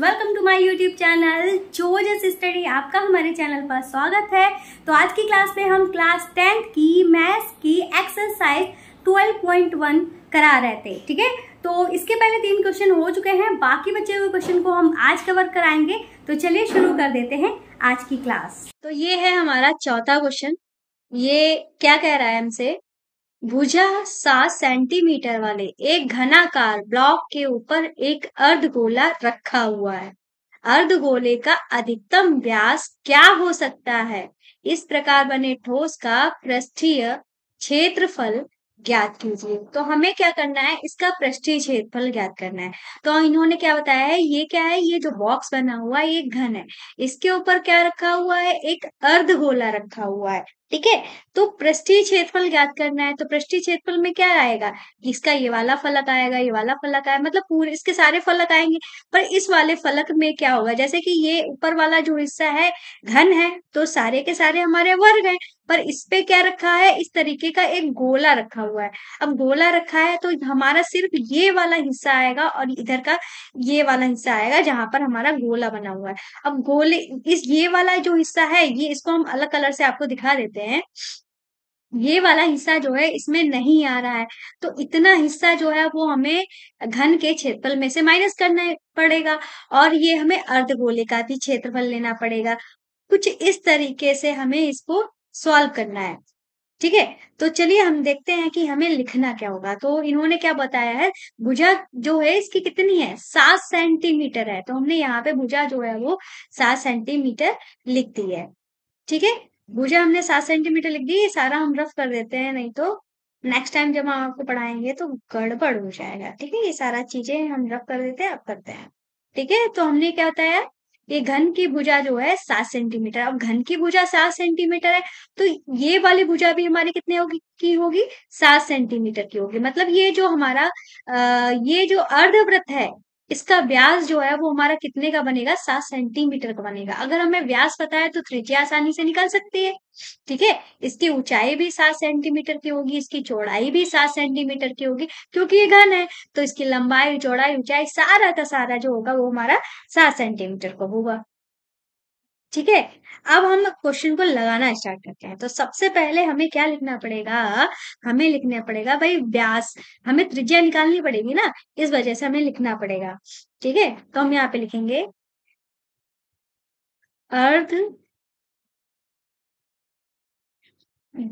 welcome to my YouTube channel जोजस study आपका हमारे चैनल पर स्वागत है तो आज की क्लास में हम क्लास टेंथ की मैथ्स की एक्सरसाइज 12.1 करा रहे थे ठीक है तो इसके पहले तीन क्वेश्चन हो चुके हैं बाकी बचे हुए क्वेश्चन को हम आज कवर कराएंगे तो चलिए शुरू कर देते हैं आज की क्लास तो ये है हमारा चौथा क्वेश्चन ये क्या कह रहा है हमसे भुजा सात सेंटीमीटर वाले एक घनाकार ब्लॉक के ऊपर एक अर्धगोला रखा हुआ है अर्धगोले का अधिकतम व्यास क्या हो सकता है इस प्रकार बने ठोस का पृष्ठीय क्षेत्रफल ज्ञात कीजिए तो हमें क्या करना है इसका पृष्ठीय क्षेत्रफल ज्ञात करना है तो इन्होंने क्या बताया है ये क्या है ये जो बॉक्स बना हुआ है ये घन है इसके ऊपर क्या रखा हुआ है एक अर्ध गोला रखा हुआ है ठीक है तो पृष्ठीय क्षेत्रफल ज्ञात करना है तो पृष्ठीय क्षेत्रफल में क्या आएगा इसका ये वाला फलक आएगा ये वाला फलक आएगा मतलब पूरे इसके सारे फलक आएंगे पर इस वाले फलक में क्या होगा जैसे कि ये ऊपर वाला जो हिस्सा है घन है तो सारे के सारे हमारे वर्ग है पर इस पे क्या रखा है इस तरीके का एक गोला रखा हुआ है अब गोला रखा है तो हमारा सिर्फ ये वाला हिस्सा आएगा और इधर का ये वाला हिस्सा आएगा जहां पर हमारा गोला बना हुआ है अब गोले इस ये वाला जो हिस्सा है ये इसको हम अलग कलर से आपको दिखा देते हैं ये वाला हिस्सा जो है इसमें नहीं आ रहा है तो इतना हिस्सा जो है वो हमें घन के क्षेत्रफल में से माइनस करना पड़ेगा और ये हमें अर्धगोले का भी क्षेत्रफल लेना पड़ेगा कुछ इस तरीके से हमें इसको सॉल्व करना है ठीक है तो चलिए हम देखते हैं कि हमें लिखना क्या होगा तो इन्होंने क्या बताया है भुजा जो है इसकी कितनी है सात सेंटीमीटर है तो हमने यहाँ पे भुजा जो है वो सात सेंटीमीटर लिख दी है ठीक है भुजा हमने सात सेंटीमीटर लिख दी ये सारा हम रफ कर देते हैं नहीं तो नेक्स्ट टाइम जब हम आपको पढ़ाएंगे तो गड़बड़ हो जाएगा ठीक है ये सारा चीजें हम रफ कर देते हैं अब करते हैं ठीक है तो हमने क्या बताया ये घन की भुजा जो है सात सेंटीमीटर अब घन की भुजा सात सेंटीमीटर है तो ये वाली भुजा भी हमारी कितने होगी की होगी सात सेंटीमीटर की होगी मतलब ये जो हमारा आ, ये जो अर्धवृत्त है इसका व्यास जो है वो हमारा कितने का बनेगा सात सेंटीमीटर का बनेगा अगर हमें व्यास पता है तो त्रिज्या आसानी से निकल सकती है ठीक है इसकी ऊंचाई भी सात सेंटीमीटर की होगी इसकी चौड़ाई भी सात सेंटीमीटर की होगी क्योंकि ये घन है तो इसकी लंबाई चौड़ाई ऊंचाई सारा का सारा जो होगा वो हमारा सात सेंटीमीटर का होगा ठीक है अब हम क्वेश्चन को लगाना स्टार्ट करते हैं तो सबसे पहले हमें क्या लिखना पड़ेगा हमें लिखना पड़ेगा भाई व्यास हमें त्रिज्या निकालनी पड़ेगी ना इस वजह से हमें लिखना पड़ेगा ठीक है तो हम यहाँ पे लिखेंगे अर्ध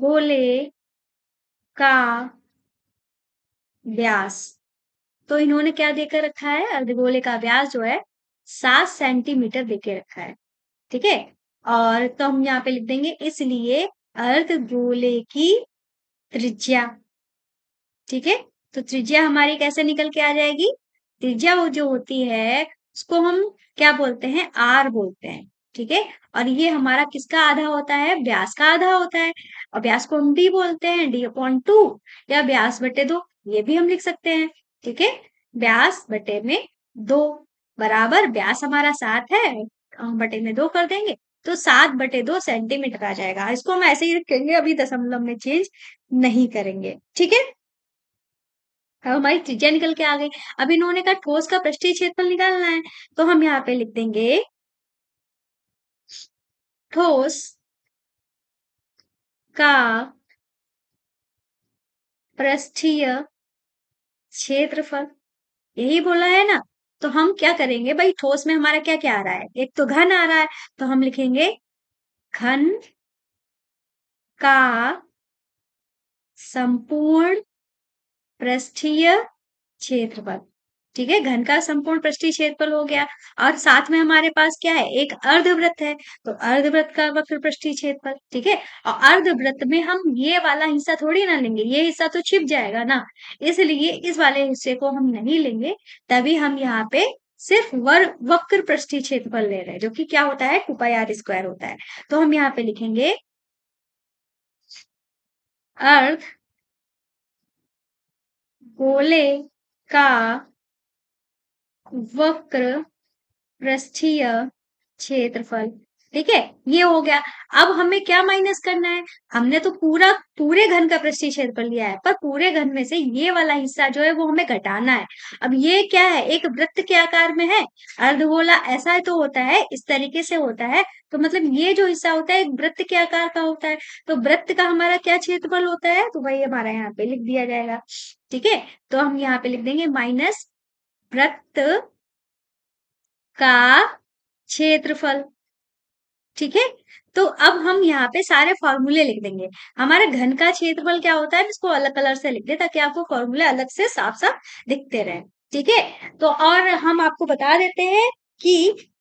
गोले का व्यास तो इन्होंने क्या देकर रखा है अर्धगोले का व्यास जो है सात सेंटीमीटर देके रखा है ठीक है और तो हम यहाँ पे लिख देंगे इसलिए अर्ध गोले की त्रिज्या ठीक है तो त्रिज्या हमारी कैसे निकल के आ जाएगी त्रिज्या वो जो होती है उसको हम क्या बोलते हैं आर बोलते हैं ठीक है और ये हमारा किसका आधा होता है व्यास का आधा होता है और व्यास को हम डी बोलते हैं डी अपॉन टू या व्यास बटे दो ये भी हम लिख सकते हैं ठीक है व्यास बटे में दो बराबर व्यास हमारा सात है बटे में दो कर देंगे तो सात बटे दो सेंटीमीटर आ जाएगा इसको हम ऐसे ही रखेंगे अभी दशमलव में चेंज नहीं करेंगे ठीक है अब हमारी त्रिज्या निकल के आ गई अब इन्होंने कहा ठोस का पृष्ठीय क्षेत्रफल निकालना है तो हम यहाँ पे लिख देंगे ठोस का पृष्ठीय क्षेत्रफल यही बोला है ना तो हम क्या करेंगे भाई ठोस में हमारा क्या क्या आ रहा है एक तो घन आ रहा है तो हम लिखेंगे घन का संपूर्ण पृष्ठीय क्षेत्रफल ठीक है घन का संपूर्ण पृष्ठी क्षेत्रफल हो गया और साथ में हमारे पास क्या है एक अर्धव्रत है तो अर्धव्रत का वक्र पृष्ठी क्षेत्रफल ठीक है और अर्धव्रत में हम ये वाला हिस्सा थोड़ी ना लेंगे ये हिस्सा तो छिप जाएगा ना इसलिए इस वाले हिस्से को हम नहीं लेंगे तभी हम यहाँ पे सिर्फ वर वक्र पृष्ठी क्षेत्रफल ले रहे हैं जो कि क्या होता है टू पाई आर स्क्वायर होता है तो हम यहाँ पे लिखेंगे अर्ध गोले का वक्र पृष्ठीय क्षेत्रफल ठीक है ये हो गया अब हमें क्या माइनस करना है हमने तो पूरा पूरे घन का पृष्ठीय क्षेत्रफल लिया है पर पूरे घन में से ये वाला हिस्सा जो है वो हमें घटाना है अब ये क्या है एक वृत्त के आकार में है अर्धगोला ऐसा तो होता है इस तरीके से होता है तो मतलब ये जो हिस्सा होता है एक वृत्त के आकार का होता है तो वृत्त का हमारा क्या क्षेत्रफल होता है तो वही हमारा यहाँ पे लिख दिया जाएगा ठीक है तो हम यहाँ पे लिख देंगे माइनस वृत्त का क्षेत्रफल ठीक है तो अब हम यहाँ पे सारे फॉर्मूले लिख देंगे हमारे घन का क्षेत्रफल क्या होता है इसको अलग कलर से लिख दे ताकि आपको फॉर्मूले अलग से साफ साफ दिखते रहे ठीक है तो और हम आपको बता देते हैं कि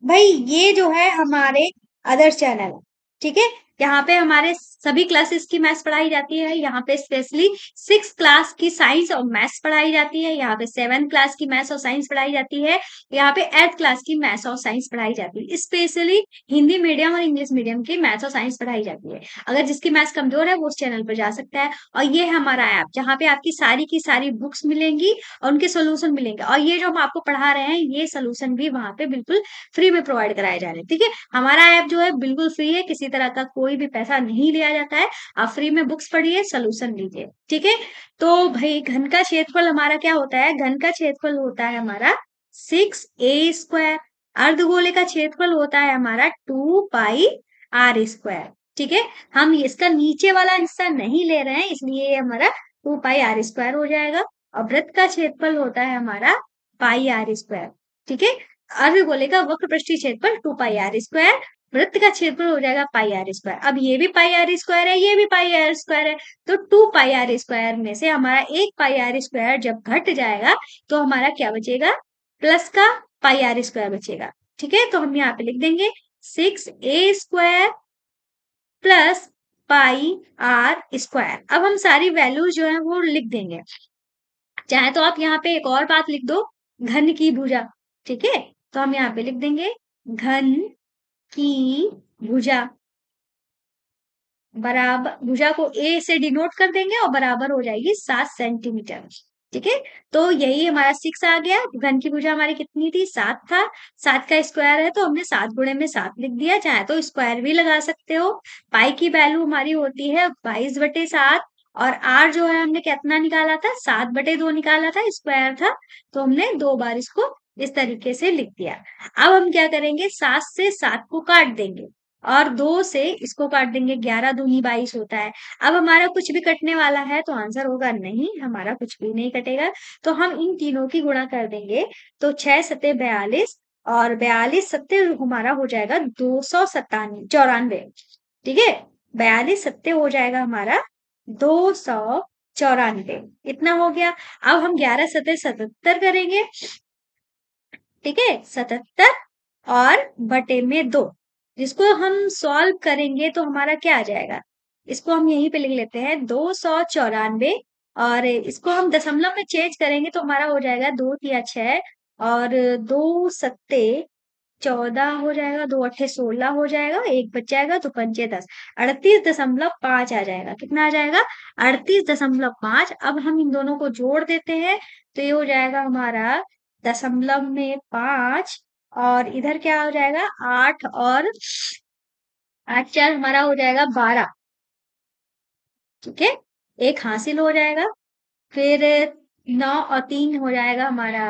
भाई ये जो है हमारे अदर चैनल ठीक है यहाँ पे हमारे सभी क्लासेस की मैथ्स पढ़ाई जाती है यहाँ पे स्पेशली सिक्स क्लास की साइंस और मैथ्स पढ़ाई जाती है यहाँ पे सेवन क्लास की मैथ्स और साइंस पढ़ाई जाती है यहाँ पे एट्थ क्लास की मैथ्स और साइंस पढ़ाई जाती है स्पेशली हिंदी मीडियम और इंग्लिश मीडियम की मैथ्स और साइंस पढ़ाई जाती है अगर जिसकी मैथ्स कमजोर है वो उस चैनल पर जा सकता है और ये हमारा ऐप जहाँ पे आपकी सारी की सारी बुक्स मिलेंगी और उनके सोल्यूशन मिलेंगे और ये जो हम आपको पढ़ा रहे हैं ये सोल्यूशन भी वहाँ पे बिल्कुल फ्री में प्रोवाइड कराए जा रहे हैं ठीक है हमारा ऐप जो है बिल्कुल फ्री है किसी तरह का कोई भी पैसा नहीं लिया जाता है आप फ्री में बुक्स पढ़िए सोल्यूशन लीजिए ठीक है तो भाई घन का क्षेत्रफल हमारा क्या होता है घन का क्षेत्रफल होता है हमारा सिक्स ए स्क्वायर अर्धगोले का क्षेत्रफल होता है हमारा टू पाई आर स्क्वायर ठीक है हम इसका नीचे वाला हिस्सा नहीं ले रहे हैं इसलिए ये हमारा टू पाई आर स्क्वायर हो जाएगा और वृत्त का क्षेत्रफल होता है हमारा पाई आर स्क्वायर ठीक है अर्धगोले का वक्र पृष्ठीय क्षेत्रफल टू पाई आर स्क्वायर वृत्त का क्षेत्रफल हो जाएगा पाई आर स्क्वायर अब ये भी पाई आर स्क्वायर है ये भी पाई आर स्क्वायर है तो टू पाई आर स्क्वायर में से हमारा एक पाई आर स्क्वायर जब घट जाएगा तो हमारा क्या बचेगा प्लस का पाई आर स्क्वायर बचेगा ठीक है तो हम यहाँ पे लिख देंगे six A square plus pi R square अब हम सारी वैल्यू जो है वो लिख देंगे चाहे तो आप यहाँ पे एक और बात लिख दो घन की भुजा ठीक है तो हम यहाँ पे लिख देंगे घन की भुजा बराबर भुजा को ए से डिनोट कर देंगे और बराबर हो जाएगी सात सेंटीमीटर ठीक है तो यही हमारा सिक्स आ गया घन की भुजा हमारी कितनी थी सात था सात का स्क्वायर है तो हमने सात गुणे में सात लिख दिया चाहे तो स्क्वायर भी लगा सकते हो पाई की वैल्यू हमारी होती है बाईस बटे सात और आर जो है हमने कितना निकाला था सात बटे दो निकाला था स्क्वायर था तो हमने दो बार इसको इस तरीके से लिख दिया अब हम क्या करेंगे सात से सात को काट देंगे और दो से इसको काट देंगे ग्यारह दूनी बाईस होता है अब हमारा कुछ भी कटने वाला है तो आंसर होगा नहीं हमारा कुछ भी नहीं कटेगा तो हम इन तीनों की गुणा कर देंगे तो छह सत्य बयालीस और बयालीस सत्य हमारा हो जाएगा दो सौ सत्तानवे चौरानवे ठीक है बयालीस सत्य हो जाएगा हमारा दो सौ चौरानवे इतना हो गया अब हम ग्यारह सत्य सतहत्तर करेंगे ठीक है सतहत्तर और बटे में दो जिसको हम सॉल्व करेंगे तो हमारा क्या आ जाएगा इसको हम यहीं पे लिख लेते हैं दो सौ चौरानवे और इसको हम दशमलव में चेंज करेंगे तो हमारा हो जाएगा दो या छह और दो सत्ते चौदह हो जाएगा दो अट्ठे सोलह हो जाएगा एक बच जाएगा तो पंचे दस अड़तीस दशमलव पांच आ जाएगा कितना आ जाएगा अड़तीस दशमलव पांच अब हम इन दोनों को जोड़ देते हैं तो ये हो जाएगा हमारा दशमलव में पांच और इधर क्या हो जाएगा आठ और आठ चार हमारा हो जाएगा बारह ठीक है एक हासिल हो जाएगा फिर नौ और तीन हो जाएगा हमारा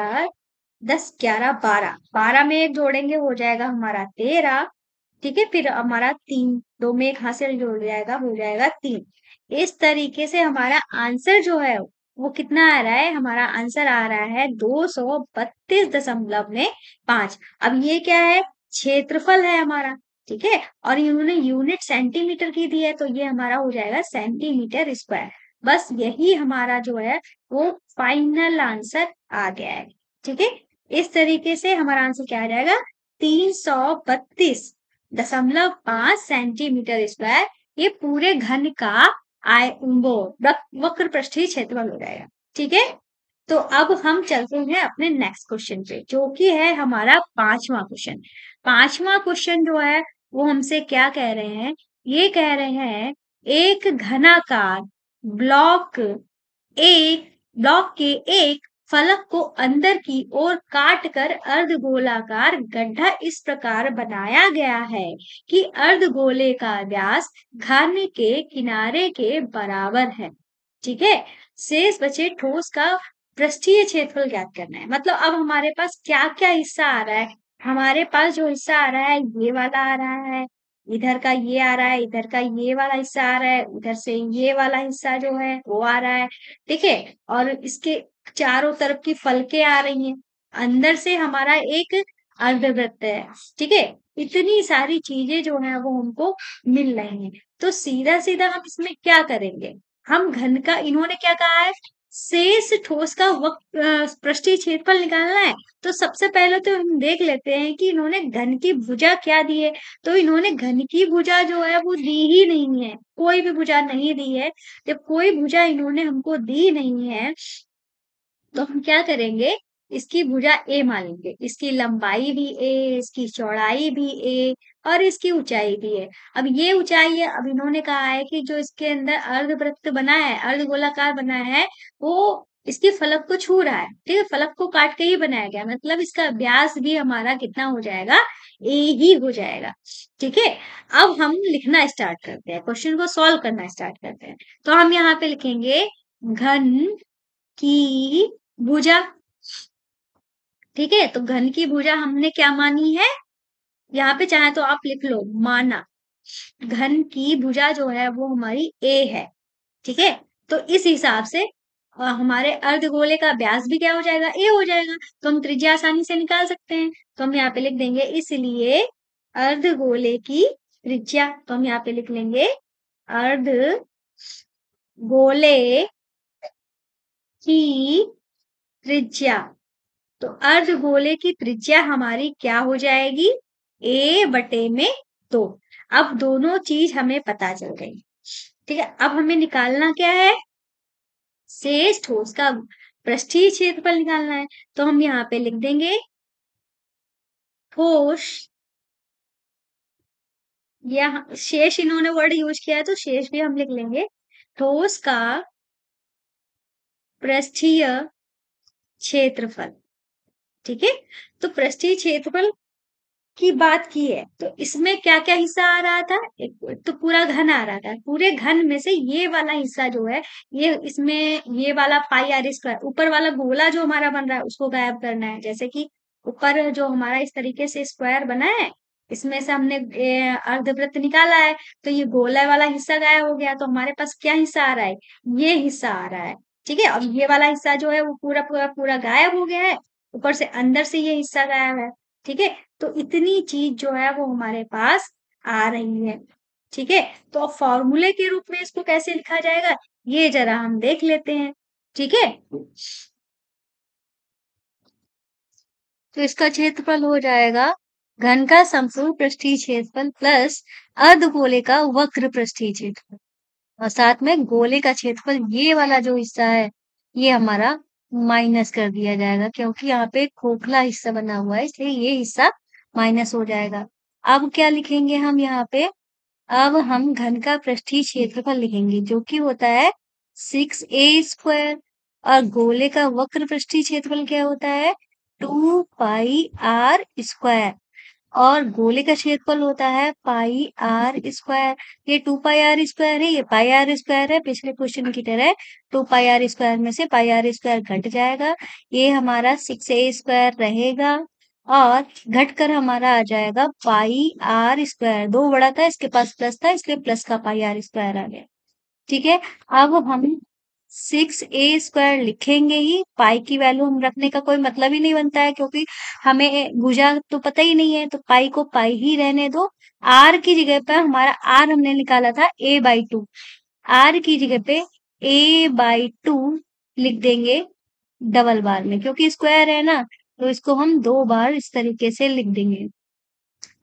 दस ग्यारह बारह बारह में एक जोड़ेंगे हो जाएगा हमारा तेरह ठीक है फिर हमारा तीन दो में एक हासिल जोड़ जाएगा हो जाएगा तीन इस तरीके से हमारा आंसर जो है वो कितना आ रहा है हमारा आंसर आ रहा है दो सौ बत्तीस दशमलव में पांच अब ये क्या है क्षेत्रफल है हमारा ठीक है और इन्होंने यूनिट सेंटीमीटर की दी है तो ये हमारा हो जाएगा सेंटीमीटर स्क्वायर बस यही हमारा जो है वो फाइनल आंसर आ गया है ठीक है इस तरीके से हमारा आंसर क्या आ जाएगा तीन सौ बत्तीस दशमलव पांच सेंटीमीटर स्क्वायर ये पूरे घन का आय वो वक्र पृष्ठीय क्षेत्रफल हो जाएगा ठीक है तो अब हम चलते हैं अपने नेक्स्ट क्वेश्चन पे जो कि है हमारा पांचवा क्वेश्चन पांचवा क्वेश्चन जो है वो हमसे क्या कह रहे हैं ये कह रहे हैं एक घनाकार ब्लॉक ए ब्लॉक के एक फलक को अंदर की ओर काट कर अर्ध गोलाकार गड्ढा इस प्रकार बनाया गया है कि अर्ध गोले का व्यास घन के किनारे के बराबर है ठीक है शेष बचे ठोस का पृष्ठीय क्षेत्रफल ज्ञात करना है मतलब अब हमारे पास क्या क्या हिस्सा आ रहा है हमारे पास जो हिस्सा आ रहा है ये वाला आ रहा है इधर का ये आ रहा है इधर का ये वाला हिस्सा आ रहा है उधर से ये वाला हिस्सा जो है वो आ रहा है ठीक है और इसके चारों तरफ की फलके आ रही हैं अंदर से हमारा एक अर्धवृत्त है ठीक है इतनी सारी चीजें जो है वो हमको मिल रही हैं तो सीधा सीधा हम इसमें क्या करेंगे हम घन का इन्होंने क्या कहा है शेष ठोस का वक्त छेद क्षेत्रफल निकालना है तो सबसे पहले तो हम देख लेते हैं कि इन्होंने घन की भुजा क्या दी है तो इन्होंने घन की भुजा जो है वो दी ही नहीं है कोई भी भुजा नहीं दी है जब कोई भुजा इन्होंने हमको दी नहीं है तो हम क्या करेंगे इसकी भुजा ए मानेंगे इसकी लंबाई भी ए इसकी चौड़ाई भी ए और इसकी ऊंचाई भी है अब ये ऊंचाई है अब इन्होंने कहा है कि जो इसके अंदर अर्धवृत्त बना है अर्ध गोलाकार बना है वो इसके फलक को छू रहा है ठीक है फलक को काट के ही बनाया गया मतलब इसका व्यास भी हमारा कितना हो जाएगा ए ही हो जाएगा ठीक है अब हम लिखना स्टार्ट करते हैं क्वेश्चन को सॉल्व करना स्टार्ट करते हैं तो हम यहाँ पे लिखेंगे घन की भुजा ठीक है तो घन की भुजा हमने क्या मानी है यहाँ पे चाहे तो आप लिख लो माना घन की भुजा जो है वो हमारी ए है ठीक है तो इस हिसाब से हमारे अर्ध गोले का व्यास भी क्या हो जाएगा ए हो जाएगा तो हम त्रिज्या आसानी से निकाल सकते हैं तो हम यहाँ पे लिख देंगे इसलिए अर्धगोले की त्रिज्या तो हम यहाँ पे लिख लेंगे अर्ध गोले की त्रिज्या तो अर्ध गोले की त्रिज्या हमारी क्या हो जाएगी ए बटे में दो अब दोनों चीज हमें पता चल गई ठीक है अब हमें निकालना क्या है शेष ठोस का पृष्ठीय क्षेत्रफल निकालना है तो हम यहाँ पे लिख देंगे ठोस या शेष इन्होंने वर्ड यूज किया है तो शेष भी हम लिख लेंगे ठोस का पृष्ठीय क्षेत्रफल ठीक है तो पृष्ठीय क्षेत्रफल की बात की है तो इसमें क्या क्या हिस्सा आ रहा था एक तो पूरा घन आ रहा था पूरे घन में से ये वाला हिस्सा जो है ये इसमें ये वाला पाई आर स्क्वायर ऊपर वाला गोला जो हमारा बन रहा है उसको गायब करना है जैसे कि ऊपर जो हमारा इस तरीके से स्क्वायर बना है इसमें से हमने अर्धवृत्त निकाला है तो ये गोला वाला हिस्सा गायब हो गया तो हमारे पास क्या हिस्सा आ रहा है ये हिस्सा आ रहा है ठीक है अब ये वाला हिस्सा जो है वो पूरा पूरा पूरा गायब हो गया है ऊपर से अंदर से ये हिस्सा गायब है ठीक है तो इतनी चीज जो है वो हमारे पास आ रही है ठीक है तो अब फॉर्मूले के रूप में इसको कैसे लिखा जाएगा ये जरा हम देख लेते हैं ठीक है तो इसका क्षेत्रफल हो जाएगा घन का संपूर्ण पृष्ठीय क्षेत्रफल प्लस अर्धगोले का वक्र पृष्ठीय क्षेत्रफल और साथ में गोले का क्षेत्रफल ये वाला जो हिस्सा है ये हमारा माइनस कर दिया जाएगा क्योंकि यहाँ पे खोखला हिस्सा बना हुआ है इसलिए ये हिस्सा माइनस हो जाएगा अब क्या लिखेंगे हम यहाँ पे अब हम घन का पृष्ठीय क्षेत्रफल लिखेंगे जो कि होता है सिक्स ए स्क्वायर और गोले का वक्र पृष्ठीय क्षेत्रफल क्या होता है टू पाई आर स्क्वायर और गोले का क्षेत्रफल होता है पाई आर स्क्वायर ये टू पाई आर स्क्वायर है ये पाई आर स्क्वायर है पिछले क्वेश्चन की तरह टू पाई आर स्क्वायर में से पाई आर स्क्वायर घट जाएगा ये हमारा सिक्स ए स्क्वायर रहेगा और घटकर हमारा आ जाएगा पाई आर स्क्वायर दो बड़ा था इसके पास प्लस था इसलिए प्लस का पाई आर स्क्वायर आ गया ठीक है अब हम सिक्स ए स्क्वायर लिखेंगे ही पाई की वैल्यू हम रखने का कोई मतलब ही नहीं बनता है क्योंकि हमें गुजा तो पता ही नहीं है तो पाई को पाई ही रहने दो आर की जगह पर हमारा आर हमने निकाला था ए बाई टू आर की जगह पे ए बाई टू लिख देंगे डबल बार में क्योंकि स्क्वायर है ना तो इसको हम दो बार इस तरीके से लिख देंगे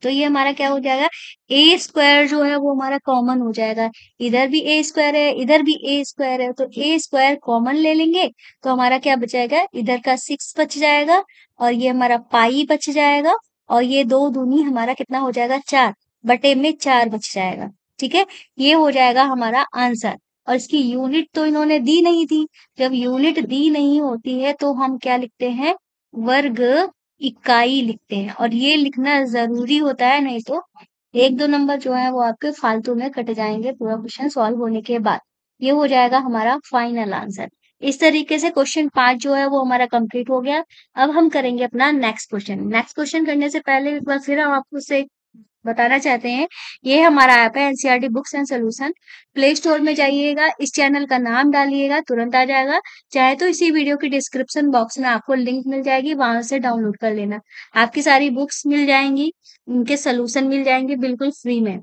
तो ये हमारा क्या हो जाएगा ए स्क्वायर जो है वो हमारा कॉमन हो जाएगा इधर भी ए स्क्वायर है इधर भी ए स्क्वायर है तो ए स्क्वायर कॉमन ले लेंगे तो हमारा क्या बचेगा इधर का सिक्स बच जाएगा और ये हमारा पाई बच जाएगा और ये दो दूनी हमारा कितना हो जाएगा चार बटे में चार बच जाएगा ठीक है ये हो जाएगा हमारा आंसर और इसकी यूनिट तो इन्होंने दी नहीं थी जब यूनिट दी नहीं होती है तो हम क्या लिखते हैं वर्ग इकाई लिखते हैं और ये लिखना जरूरी होता है नहीं तो एक दो नंबर जो है वो आपके फालतू में कट जाएंगे पूरा क्वेश्चन सॉल्व होने के बाद ये हो जाएगा हमारा फाइनल आंसर इस तरीके से क्वेश्चन पांच जो है वो हमारा कंप्लीट हो गया अब हम करेंगे अपना नेक्स्ट क्वेश्चन नेक्स्ट क्वेश्चन करने से पहले एक बार फिर हम आपको से बताना चाहते हैं ये हमारा ऐप है NCR books and solution play store में जाइएगा इस चैनल का नाम डालिएगा तुरंत आ जाएगा चाहे तो इसी वीडियो के डिस्क्रिप्शन बॉक्स में आपको लिंक मिल जाएगी वहां से डाउनलोड कर लेना आपकी सारी बुक्स मिल जाएंगी उनके सोल्यूशन मिल जाएंगे बिल्कुल फ्री में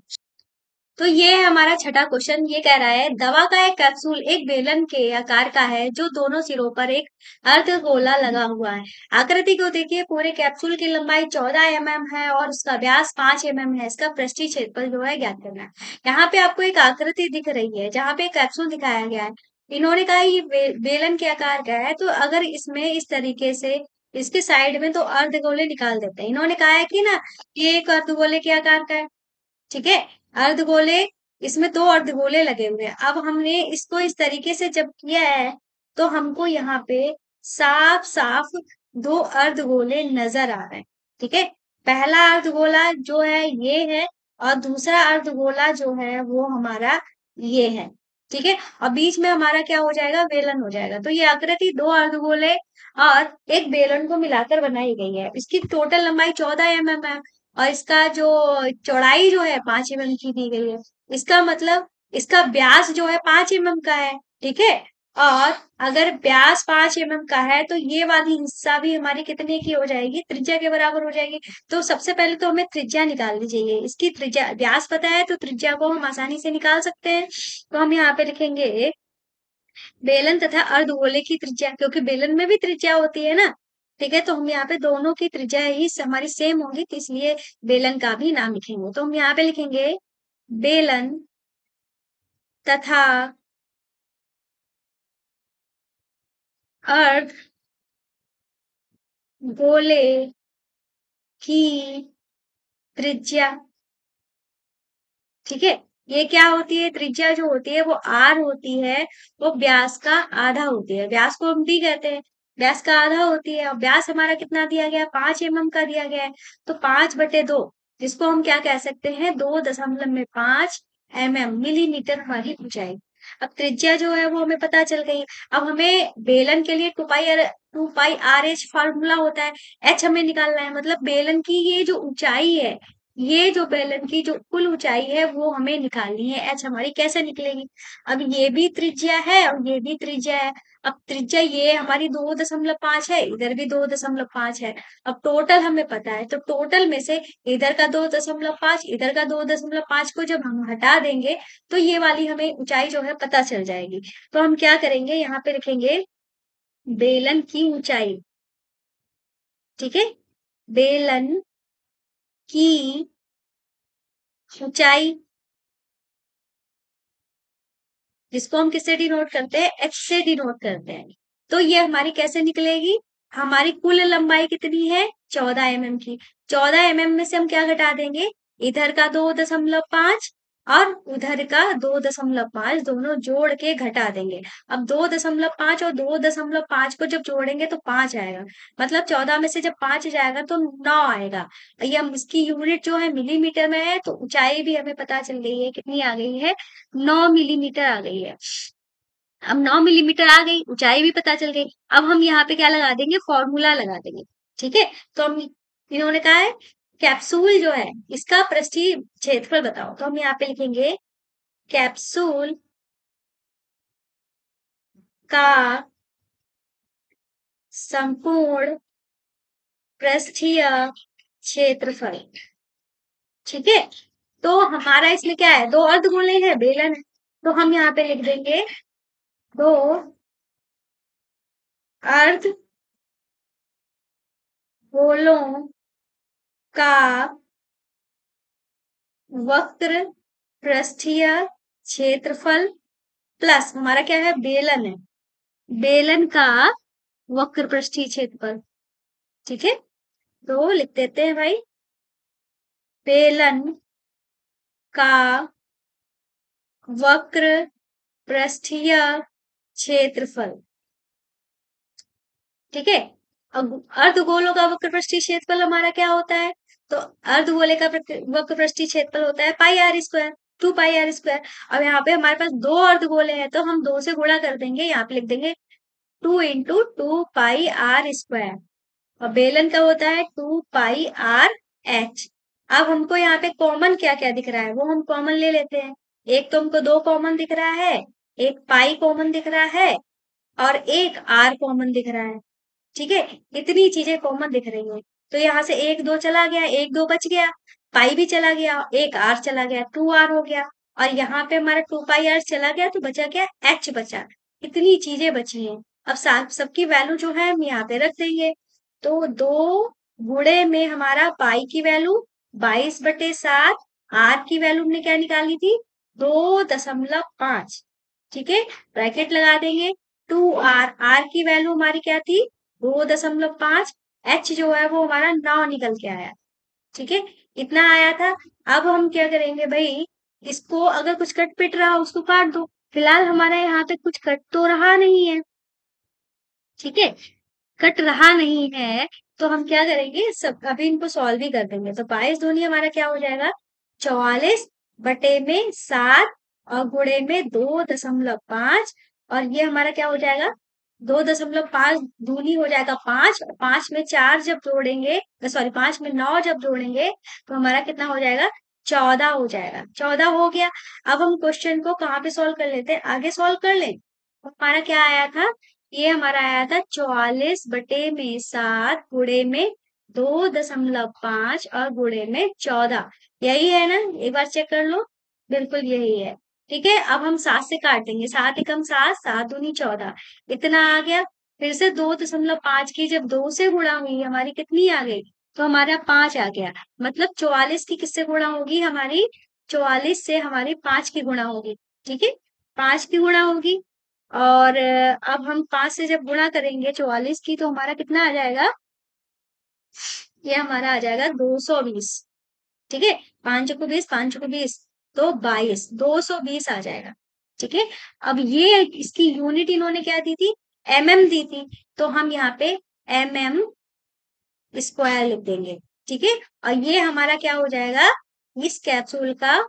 तो ये है हमारा छठा क्वेश्चन ये कह रहा है दवा का एक कैप्सूल एक बेलन के आकार का है जो दोनों सिरों पर एक अर्ध गोला लगा हुआ है आकृति को देखिए पूरे कैप्सूल की लंबाई चौदह एम mm है और उसका व्यास पांच एम mm है इसका क्षेत्र पर जो है ज्ञात करना है यहाँ पे आपको एक आकृति दिख रही है जहाँ पे कैप्सूल दिखाया गया है इन्होंने कहा ये बेलन के आकार का है तो अगर इसमें इस तरीके से इसके साइड में तो अर्धगोले निकाल देते हैं इन्होंने कहा है कि ना ये एक अर्धगोले के आकार का है ठीक है अर्धगोले इसमें दो अर्धगोले लगे हुए हैं अब हमने इसको इस तरीके से जब किया है तो हमको यहाँ पे साफ साफ दो अर्धगोले नजर आ रहे हैं ठीक है पहला अर्धगोला जो है ये है और दूसरा अर्धगोला जो है वो हमारा ये है ठीक है और बीच में हमारा क्या हो जाएगा बेलन हो जाएगा तो ये आकृति दो अर्धगोले और एक बेलन को मिलाकर बनाई गई है इसकी टोटल लंबाई चौदह एम एम है और इसका जो चौड़ाई जो है पांच एम की दी गई है इसका मतलब इसका ब्यास जो है पांच एम का है ठीक है और अगर ब्यास पांच एम का है तो ये वाली हिस्सा भी हमारी कितने की हो जाएगी त्रिज्या के बराबर हो जाएगी तो सबसे पहले तो हमें त्रिज्या निकालनी चाहिए इसकी त्रिज्या ब्यास पता है तो त्रिज्या को हम आसानी से निकाल सकते हैं तो हम यहाँ पे लिखेंगे बेलन तथा अर्धगोले की त्रिज्या क्योंकि बेलन में भी त्रिज्या होती है ना ठीक है तो हम यहाँ पे दोनों की त्रिज्या ही हमारी सेम होंगी तो इसलिए बेलन का भी नाम लिखेंगे तो हम यहाँ पे लिखेंगे बेलन तथा अर्ध गोले की त्रिज्या ठीक है ये क्या होती है त्रिज्या जो होती है वो आर होती है वो व्यास का आधा होती है व्यास को हम डी कहते हैं व्यास का आधा होती है और व्यास हमारा कितना दिया गया पांच एम mm का दिया गया है तो पांच बटे दो जिसको हम क्या कह सकते हैं दो दशमलव में पांच एम एम मिलीमीटर हमारी ऊंचाई अब त्रिज्या जो है वो हमें पता चल गई अब हमें बेलन के लिए two pi R two pi R H formula होता है एच हमें निकालना है मतलब बेलन की ये जो ऊंचाई है ये जो बेलन की जो कुल ऊंचाई है वो हमें निकालनी है एच हमारी कैसे निकलेगी अब ये भी त्रिज्या है और ये भी त्रिज्या है अब त्रिज्या ये हमारी दो दशमलव पांच है इधर भी दो दशमलव पांच है अब टोटल हमें पता है तो टोटल में से इधर का दो दशमलव पांच इधर का दो दशमलव पांच को जब हम हटा देंगे तो ये वाली हमें ऊंचाई जो है पता चल जाएगी तो हम क्या करेंगे यहाँ पे लिखेंगे बेलन की ऊंचाई ठीक है बेलन की ऊंचाई जिसको हम किससे डिनोट करते हैं एच से डिनोट करते हैं तो ये हमारी कैसे निकलेगी हमारी कुल लंबाई कितनी है चौदह एमएम mm की चौदह एमएम mm में से हम क्या घटा देंगे इधर का दो दशमलव पांच और उधर का दो दशमलव पांच दोनों जोड़ के घटा देंगे अब दो दशमलव पांच और दो दशमलव पांच को जब जोड़ेंगे तो पांच आएगा मतलब चौदह में से जब पांच जाएगा तो नौ आएगा या इसकी यूनिट जो है मिलीमीटर में है तो ऊंचाई भी हमें पता चल गई है कितनी आ गई है नौ मिलीमीटर आ गई है अब नौ मिलीमीटर आ गई ऊंचाई भी पता चल गई अब हम यहाँ पे क्या लगा देंगे फॉर्मूला लगा देंगे ठीक है तो हम इन्होंने कहा है कैप्सूल जो है इसका पृष्ठी क्षेत्रफल बताओ तो हम यहाँ पे लिखेंगे कैप्सूल का संपूर्ण पृष्ठीय क्षेत्रफल ठीक है तो हमारा इसमें क्या है दो गोले है बेलन है तो हम यहाँ पे लिख देंगे दो अर्ध गोलों का वक्र पृष्ठीय क्षेत्रफल प्लस हमारा क्या है बेलन है बेलन का वक्र पृष्ठीय क्षेत्रफल ठीक है तो लिख देते हैं भाई बेलन का वक्र पृष्ठीय क्षेत्रफल ठीक है अर्ध अर्धगोलों का वक्रपृष्ठीय क्षेत्रफल हमारा क्या होता है तो अर्धगोले का वक्रपृष्ठीय क्षेत्रफल होता है pi R square two pi R square अब यहाँ पे हमारे पास दो अर्धगोले हैं तो हम दो से गुणा कर देंगे यहाँ पे लिख देंगे two into two pi R square और बेलन का होता है टू पाई आर एच अब हमको यहाँ पे कॉमन क्या क्या दिख रहा है वो हम कॉमन ले लेते हैं एक तो हमको दो कॉमन दिख रहा है एक पाई कॉमन दिख रहा है और एक आर कॉमन दिख रहा है ठीक है इतनी चीजें कॉमन दिख रही है तो यहाँ से एक दो चला गया एक दो बच गया पाई भी चला गया एक आर चला गया टू आर हो गया और यहाँ पे हमारा टू पाई आर चला गया तो बचा क्या एच बचा इतनी चीजें बची हैं अब सबकी वैल्यू जो है हम यहाँ पे रख देंगे तो दो गुड़े में हमारा पाई की वैल्यू बाईस बटे सात आर की वैल्यू हमने क्या निकाली थी दो दशमलव पांच ठीक है ब्रैकेट लगा देंगे टू आर आर की वैल्यू हमारी क्या थी दो दशमलव पांच एच जो है वो हमारा नौ निकल के आया ठीक है इतना आया था अब हम क्या करेंगे भाई इसको अगर कुछ कट पिट रहा उसको काट दो फिलहाल हमारा यहाँ पे कुछ कट तो रहा नहीं है ठीक है कट रहा नहीं है तो हम क्या करेंगे सब अभी इनको सॉल्व ही कर देंगे तो बाईस धोनी हमारा क्या हो जाएगा चौवालीस बटे में सात और गुड़े में दो दशमलव पांच और ये हमारा क्या हो जाएगा दो दशमलव पांच दूनी हो जाएगा पांच पांच में चार जब जोड़ेंगे सॉरी पांच में नौ जब जोड़ेंगे तो हमारा कितना हो जाएगा चौदह हो जाएगा चौदह हो गया अब हम क्वेश्चन को कहाँ पे सॉल्व कर लेते हैं आगे सॉल्व कर ले हमारा क्या आया था ये हमारा आया था चौवालीस बटे में सात गुड़े में दो दशमलव पांच और गुड़े में चौदह यही है ना एक बार चेक कर लो बिल्कुल यही है ठीक है अब हम सात से काट देंगे सात एकम सात सात दूनी चौदह इतना आ गया फिर से दो दशमलव पांच की जब दो से गुणा हुई हमारी कितनी आ गई तो हमारा पांच आ गया मतलब चौवालीस की किससे गुणा होगी हमारी चौवालीस से हमारी पांच की गुणा होगी ठीक है पांच की गुणा होगी और अब हम पांच से जब गुणा करेंगे चौवालीस की तो हमारा कितना आ जाएगा ये हमारा आ जाएगा दो सौ बीस ठीक है पांच को बीस पांच को बीस तो बाईस दो सौ बीस आ जाएगा ठीक है अब ये इसकी यूनिट इन्होंने क्या दी थी एम mm दी थी तो हम यहाँ पे एम एम स्क्वायर लिख देंगे ठीक है और ये हमारा क्या हो जाएगा इस कैप्सूल का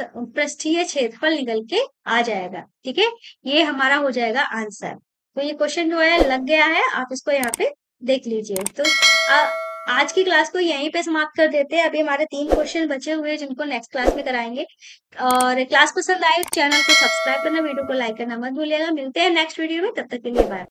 पृष्ठीय क्षेत्रफल निकल के आ जाएगा ठीक है ये हमारा हो जाएगा आंसर तो ये क्वेश्चन जो है लग गया है आप इसको यहाँ पे देख लीजिए तो आ, आज की क्लास को यहीं पे समाप्त कर देते हैं अभी हमारे तीन क्वेश्चन बचे हुए हैं जिनको नेक्स्ट क्लास में कराएंगे और क्लास पसंद आए चैनल तो को सब्सक्राइब करना वीडियो को लाइक करना मत भूलिएगा मिलते हैं नेक्स्ट वीडियो में तब तक के लिए बाय